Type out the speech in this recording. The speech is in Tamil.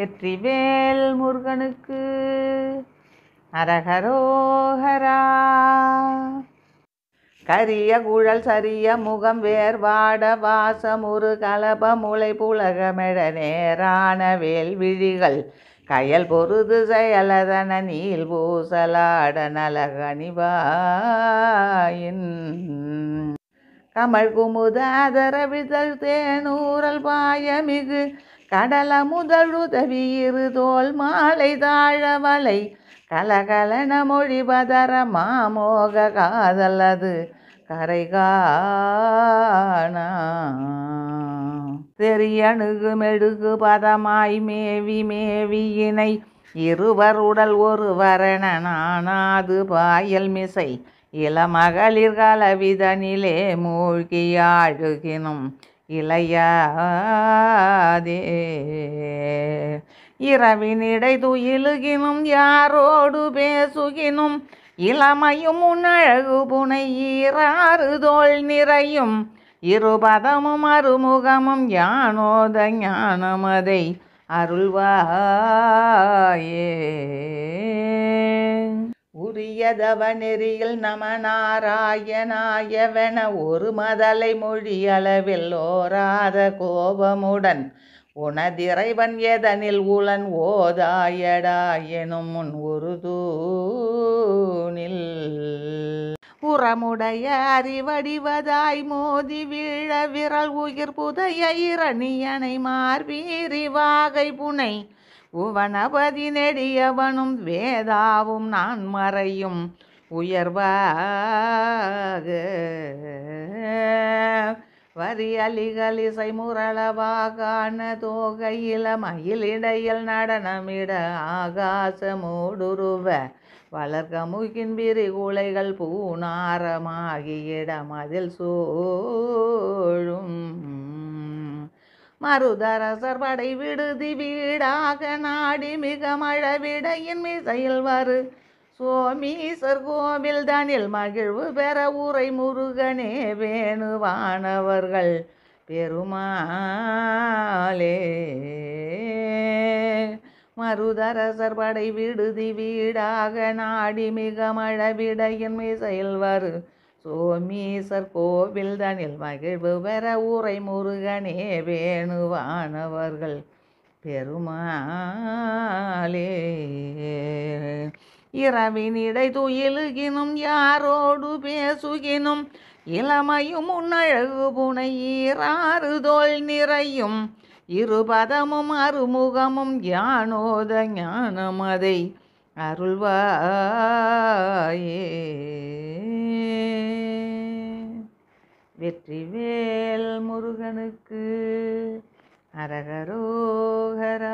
வெற்றிவேல் முருகனுக்கு அரகரோகரா கரிய குழல் சரிய முகம் வேர்வாட ஒரு கலப முளை புலகமிழ நேரான வேல் விழிகள் கயல் பொருது செயலதன நீல் பூசலாட நலகனிவாயின் கமல் குமுத அதரவிதழ் தேனூரல் பாயமிகு கடல இரு தோல் மாலை தாழவலை கலகலன மொழி பதர மாமோக அது கரைகானா தெரியணுகு மெழுகு பதமாய் மேவி மேவியினை இருவர் உடல் ஒருவரென நானாது பாயல் மிசை இளமகளிர்கள் அவிதனிலே மூழ்கியாழுகினும் இளையாதே இரவினிடை துயிலுகினும் யாரோடு பேசுகினும் இளமையும் உன்னழகு புனை ஈராறு தோல் நிறையும் இருபதமும் அருமுகமும் யானோத ஞானமதை அருள்வாயே உரியதவ நெறியில் நம நாராயணாயவென ஒரு மதலை மொழியளவில் ஓராத கோபமுடன் உனதிறைவன் எதனில் உளன் ஓதாயடாயெனும் முன் உருதூனில் புறமுடைய அறிவடிவதாய் மோதி வீழ விரல் உயிர் புதைய இரணியனை மார்வீரி வாகை புனை உவனபதி நெடியவனும் வேதாவும் நான் மறையும் உயர்வாக வரி அலிகள் இசை முரளவாகான தோகையில மயிலிடையில் நடனமிட ஆகாச மூடுருவ வளர்க்க முகின் விரிகுலைகள் பூனாரமாகியிடம் அதில் சோழும் மருதர சர்வடை விடுதி வீடாக நாடி மிக மழவிடையின் மிசையில் வரு சோமீசர் கோவில் தனில் மகிழ்வு பெற உரை முருகனே வேணுவானவர்கள் பெருமாளே மருதரசர் படை விடுதி வீடாக நாடி மிக மழவிடையின் மிசையில் வரு சோமீசர் கோவில் தனில் மகிழ்வு பெற ஊரை முருகனே வேணுவானவர்கள் பெருமாளே இரவினிடை துயிலுகினும் யாரோடு பேசுகினும் இளமையும் உன்னழகு புனை ஈராறு தோல் நிறையும் இருபதமும் அருமுகமும் யானோத ஞானம் அதை அருள்வாயே வெற்றிவேல் முருகனுக்கு அரகரோகரா